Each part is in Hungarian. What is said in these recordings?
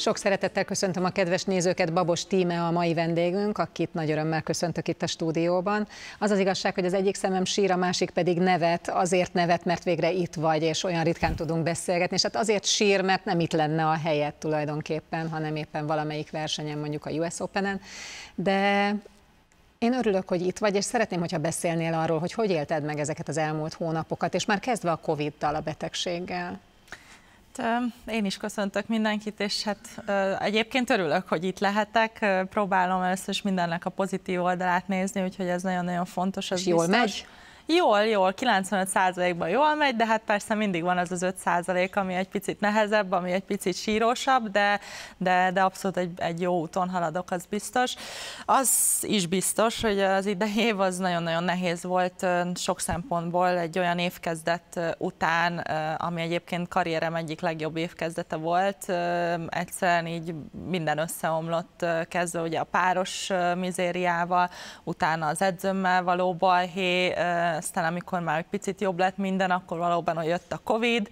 Sok szeretettel köszöntöm a kedves nézőket, Babos Tíme a mai vendégünk, akit nagy örömmel köszöntök itt a stúdióban. Az az igazság, hogy az egyik szemem sír, a másik pedig nevet, azért nevet, mert végre itt vagy, és olyan ritkán tudunk beszélgetni, és hát azért sír, mert nem itt lenne a helyet tulajdonképpen, hanem éppen valamelyik versenyen, mondjuk a US Open-en, de én örülök, hogy itt vagy, és szeretném, hogyha beszélnél arról, hogy hogy élted meg ezeket az elmúlt hónapokat, és már kezdve a covid tal a betegséggel én is köszöntök mindenkit, és hát egyébként örülök, hogy itt lehetek. Próbálom először is mindennek a pozitív oldalát nézni, úgyhogy ez nagyon-nagyon fontos. Ez és biztos. jól megy? jól, jól, 95%-ban jól megy, de hát persze mindig van az az 5%, ami egy picit nehezebb, ami egy picit sírósabb, de, de, de abszolút egy, egy jó úton haladok, az biztos. Az is biztos, hogy az idei év az nagyon-nagyon nehéz volt sok szempontból, egy olyan évkezdet után, ami egyébként karrierem egyik legjobb évkezdete volt, egyszerűen így minden összeomlott, kezdve ugye a páros mizériával, utána az edzőmmel való balhé, aztán amikor már egy picit jobb lett minden, akkor valóban jött a Covid,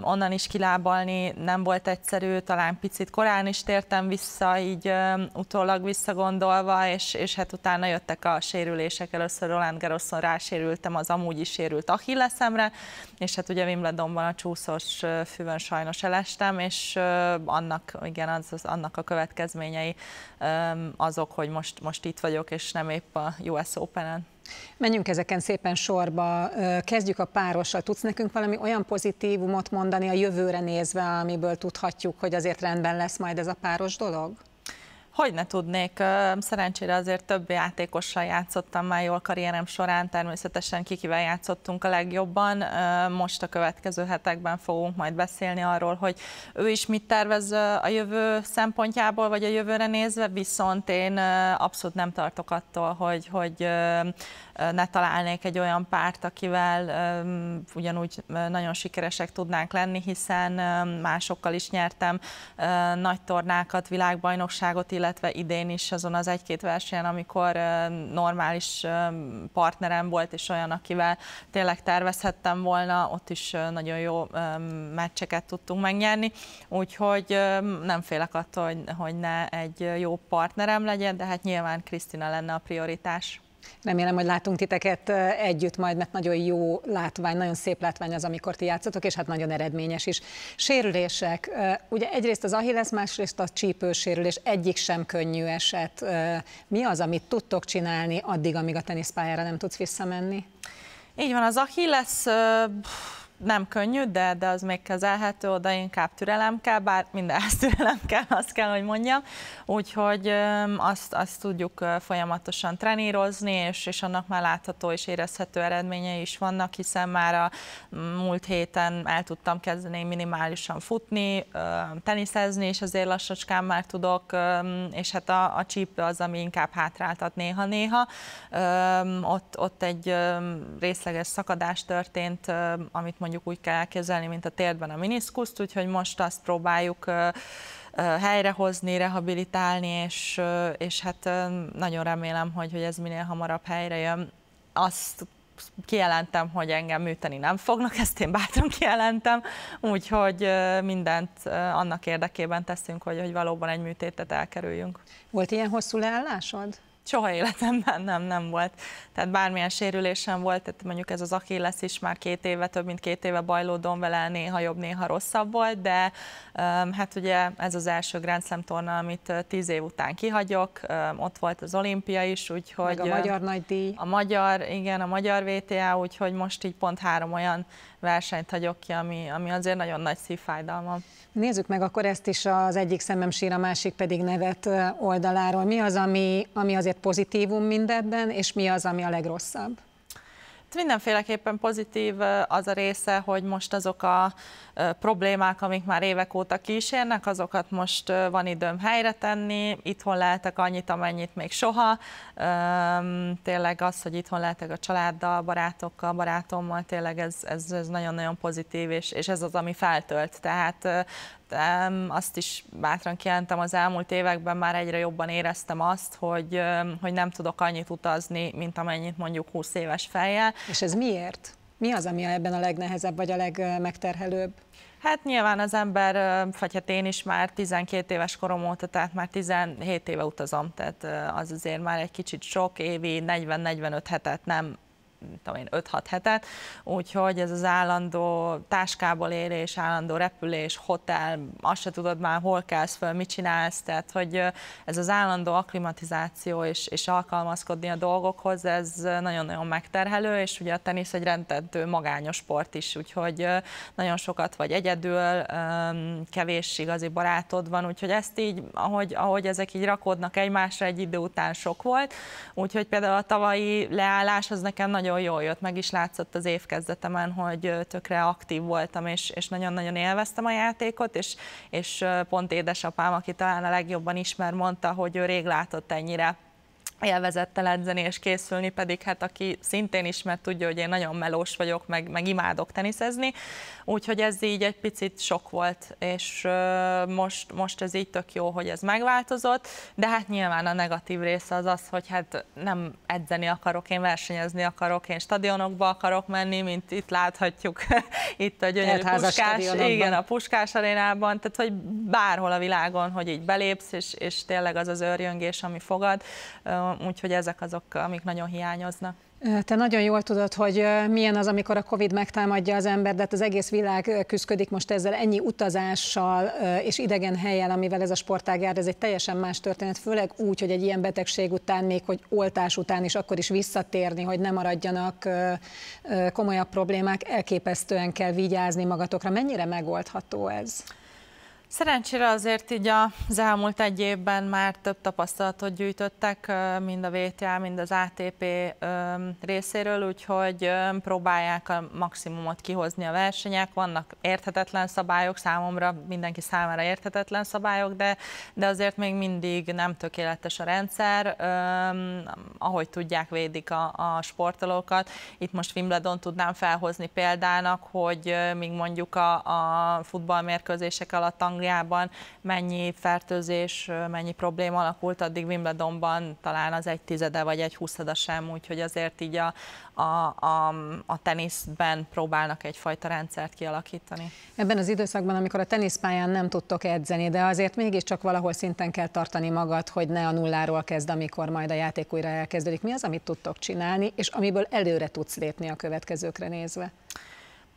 onnan is kilábalni nem volt egyszerű, talán picit korán is tértem vissza, így utólag visszagondolva, és, és hát utána jöttek a sérülések, először Roland Garroson rásérültem az amúgy is sérült Achilleszemre, és hát ugye Wimbledonban a csúszós füvön sajnos elestem, és annak, igen, az, az, annak a következményei azok, hogy most, most itt vagyok, és nem épp a US Open-en. Menjünk ezeken szépen sorba. Kezdjük a párossal. Tudsz nekünk valami olyan pozitívumot mondani a jövőre nézve, amiből tudhatjuk, hogy azért rendben lesz majd ez a páros dolog? Hogy ne tudnék, szerencsére azért több játékossal játszottam már jól karrierem során, természetesen kikivel játszottunk a legjobban. Most a következő hetekben fogunk majd beszélni arról, hogy ő is mit tervez a jövő szempontjából, vagy a jövőre nézve, viszont én abszolút nem tartok attól, hogy, hogy ne találnék egy olyan párt, akivel ugyanúgy nagyon sikeresek tudnánk lenni, hiszen másokkal is nyertem nagy tornákat, világbajnokságot, illetve illetve idén is azon az egy-két versenyen, amikor normális partnerem volt, és olyan, akivel tényleg tervezhettem volna, ott is nagyon jó meccseket tudtunk megnyerni, úgyhogy nem félek attól, hogy ne egy jó partnerem legyen, de hát nyilván Krisztina lenne a prioritás. Remélem, hogy látunk titeket együtt majd, mert nagyon jó látvány, nagyon szép látvány az, amikor ti játszotok, és hát nagyon eredményes is. Sérülések. Ugye egyrészt az Achilles, másrészt a csípősérülés, egyik sem könnyű eset. Mi az, amit tudtok csinálni addig, amíg a teniszpályára nem tudsz visszamenni? Így van, az Achilles nem könnyű, de, de az még kezelhető, oda inkább türelem kell, bár mindenhez türelem kell, azt kell, hogy mondjam. Úgyhogy azt, azt tudjuk folyamatosan trenírozni, és, és annak már látható és érezhető eredményei is vannak, hiszen már a múlt héten el tudtam kezdeni minimálisan futni, teniszezni, és azért lassacskán már tudok, és hát a, a csíp az, ami inkább hátráltat néha-néha. Ott, ott egy részleges szakadás történt, amit mondjuk mondjuk úgy kell elképzelni, mint a térdben a miniszkuszt, úgyhogy most azt próbáljuk helyrehozni, rehabilitálni, és, és hát nagyon remélem, hogy, hogy ez minél hamarabb helyre jön. Azt kijelentem, hogy engem műteni nem fognak, ezt én bátran kijelentem, úgyhogy mindent annak érdekében teszünk, hogy, hogy valóban egy műtétet elkerüljünk. Volt ilyen hosszú leállásod? soha életemben nem, nem volt. Tehát bármilyen sérülésem volt, tehát mondjuk ez az lesz is már két éve, több mint két éve bajlódom vele, néha jobb, néha rosszabb volt, de hát ugye ez az első Grand Slam torna, amit tíz év után kihagyok, ott volt az olimpia is, úgyhogy... Meg a magyar nagy díj. A magyar, igen, a magyar VTA, úgyhogy most így pont három olyan versenyt hagyok ki, ami, ami azért nagyon nagy szívfájdalma. Nézzük meg akkor ezt is az egyik szemem sír, a másik pedig nevet oldaláról. Mi az, ami, ami azért azért pozitívum mindebben, és mi az, ami a legrosszabb? Hát mindenféleképpen pozitív az a része, hogy most azok a problémák, amik már évek óta kísérnek, azokat most van időm helyre tenni, itthon lehetek annyit, amennyit még soha. Tényleg az, hogy itthon lehetek a családdal, barátokkal, barátommal, tényleg ez, ez, ez nagyon-nagyon pozitív, és, és ez az, ami feltölt. Tehát lettem, azt is bátran kijelentem az elmúlt években, már egyre jobban éreztem azt, hogy, hogy nem tudok annyit utazni, mint amennyit mondjuk 20 éves fejjel. És ez miért? Mi az, ami ebben a legnehezebb, vagy a legmegterhelőbb? Hát nyilván az ember, vagy hát én is már 12 éves korom óta, tehát már 17 éve utazom, tehát az azért már egy kicsit sok évi, 40-45 hetet nem 5-6 hetet, úgyhogy ez az állandó táskából érés, állandó repülés, hotel, azt se tudod már, hol kelsz föl, mit csinálsz, tehát hogy ez az állandó aklimatizáció és, és alkalmazkodni a dolgokhoz, ez nagyon-nagyon megterhelő, és ugye a tenisz egy rendtentő magányos sport is, úgyhogy nagyon sokat vagy egyedül, kevés igazi barátod van, úgyhogy ezt így, ahogy, ahogy ezek így rakódnak egymásra, egy idő után sok volt, úgyhogy például a tavalyi leállás az nekem nagyon nagyon jól jött, meg is látszott az évkezdetemen, hogy tökre aktív voltam, és, és nagyon-nagyon élveztem a játékot, és, és pont édesapám, aki talán a legjobban ismer, mondta, hogy ő rég látott ennyire élvezettel edzeni és készülni, pedig hát aki szintén ismer, tudja, hogy én nagyon melós vagyok, meg, meg imádok teniszezni, úgyhogy ez így egy picit sok volt, és most, most ez így tök jó, hogy ez megváltozott, de hát nyilván a negatív része az az, hogy hát nem edzeni akarok, én versenyezni akarok, én stadionokba akarok menni, mint itt láthatjuk, itt a gyönyörű puskás, igen, a puskás arénában, tehát hogy bárhol a világon, hogy így belépsz, és, és tényleg az az őrjöngés, ami fogad, úgyhogy ezek azok, amik nagyon hiányoznak. Te nagyon jól tudod, hogy milyen az, amikor a Covid megtámadja az ember, de hát az egész világ küzdik most ezzel ennyi utazással és idegen helyen, amivel ez a sportág jár, ez egy teljesen más történet, főleg úgy, hogy egy ilyen betegség után, még hogy oltás után is akkor is visszatérni, hogy ne maradjanak komolyabb problémák, elképesztően kell vigyázni magatokra. Mennyire megoldható ez? Szerencsére azért így az elmúlt egy évben már több tapasztalatot gyűjtöttek, mind a VTA, mind az ATP részéről, úgyhogy próbálják a maximumot kihozni a versenyek. Vannak érthetetlen szabályok, számomra mindenki számára érthetetlen szabályok, de, de azért még mindig nem tökéletes a rendszer. Ahogy tudják, védik a, a sportolókat. Itt most Wimbledon tudnám felhozni példának, hogy még mondjuk a, a futballmérkőzések alatt Angliában mennyi fertőzés, mennyi probléma alakult, addig Wimbledonban talán az egy tizede vagy egy húszada sem, úgyhogy azért így a, a, a, a teniszben próbálnak egyfajta rendszert kialakítani. Ebben az időszakban, amikor a teniszpályán nem tudtok edzeni, de azért mégiscsak valahol szinten kell tartani magad, hogy ne a nulláról kezd, amikor majd a játék újra elkezdődik. Mi az, amit tudtok csinálni, és amiből előre tudsz lépni a következőkre nézve?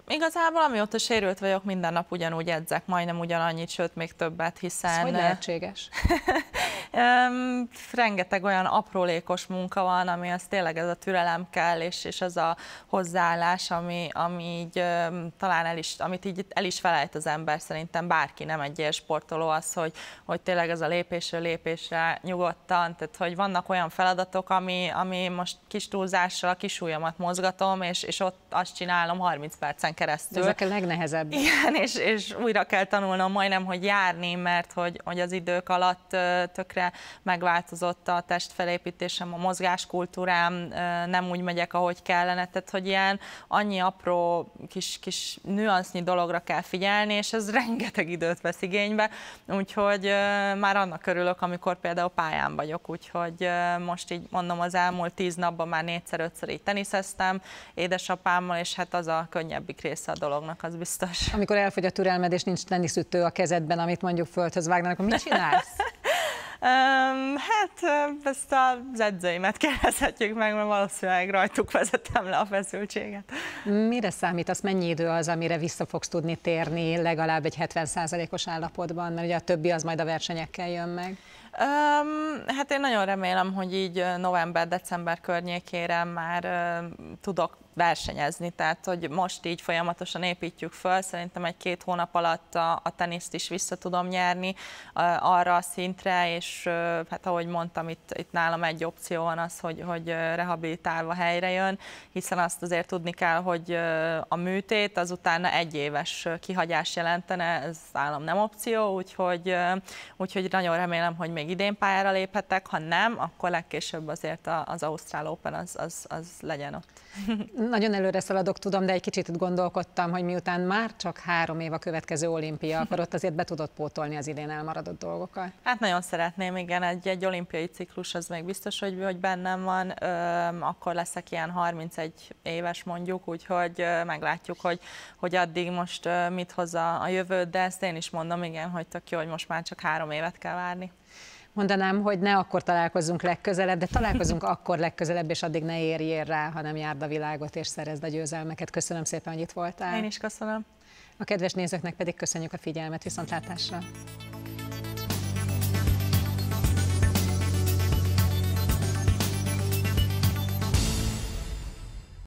Igazából amióta sérült vagyok, minden nap ugyanúgy edzek, majdnem ugyanannyit, sőt még többet, hiszen... Ez hogy lehetséges? Um, rengeteg olyan aprólékos munka van, ami az tényleg ez a türelem kell, és, és az a hozzáállás, ami, ami így um, talán el is, amit így el is felejt az ember, szerintem bárki nem egy ilyen sportoló az, hogy, hogy tényleg ez a lépésről lépésre nyugodtan, tehát hogy vannak olyan feladatok, ami, ami most kis túlzással a kis ujjamat mozgatom, és, és ott azt csinálom 30 percen keresztül. De ezek a legnehezebb. Igen, és, és újra kell tanulnom majdnem, hogy járni, mert hogy, hogy az idők alatt tökre mennyire megváltozott a testfelépítésem, a mozgáskultúrám, nem úgy megyek, ahogy kellene, tehát hogy ilyen annyi apró kis, kis nüansznyi dologra kell figyelni, és ez rengeteg időt vesz igénybe, úgyhogy már annak örülök, amikor például pályán vagyok, úgyhogy most így mondom, az elmúlt tíz napban már négyszer-ötször így teniszeztem édesapámmal, és hát az a könnyebbik része a dolognak, az biztos. Amikor elfogy a türelmed, és nincs teniszütő a kezedben, amit mondjuk földhöz vágnának, akkor mit csinálsz? Um, hát ezt az edzőimet kérdezhetjük meg, mert valószínűleg rajtuk vezettem le a feszültséget. Mire számít az, mennyi idő az, amire vissza fogsz tudni térni legalább egy 70%-os állapotban, mert ugye a többi az majd a versenyekkel jön meg? Um, hát én nagyon remélem, hogy így november-december környékére már uh, tudok versenyezni, tehát hogy most így folyamatosan építjük föl, szerintem egy-két hónap alatt a, a teniszt is vissza tudom nyerni arra a szintre, és hát ahogy mondtam, itt, itt nálam egy opció van az, hogy, hogy rehabilitálva helyre jön, hiszen azt azért tudni kell, hogy a műtét az utána egy éves kihagyás jelentene, ez nálam nem opció, úgyhogy, úgyhogy nagyon remélem, hogy még idén pályára léphetek, ha nem, akkor legkésőbb azért az Ausztrál Open az, az, az legyen ott. nagyon előre szaladok, tudom, de egy kicsit gondolkodtam, hogy miután már csak három év a következő olimpia, akkor ott azért be tudott pótolni az idén elmaradott dolgokat. Hát nagyon szeretném, igen, egy, egy olimpiai ciklus az még biztos, hogy, hogy bennem van, ö, akkor leszek ilyen 31 éves mondjuk, úgyhogy meglátjuk, hogy, hogy addig most mit hoz a, a jövő, de ezt én is mondom, igen, hogy tök jó, hogy most már csak három évet kell várni mondanám, hogy ne akkor találkozunk legközelebb, de találkozunk akkor legközelebb, és addig ne érjél rá, hanem járd a világot és szerezd a győzelmeket. Köszönöm szépen, hogy itt voltál. Én is köszönöm. A kedves nézőknek pedig köszönjük a figyelmet, viszontlátásra!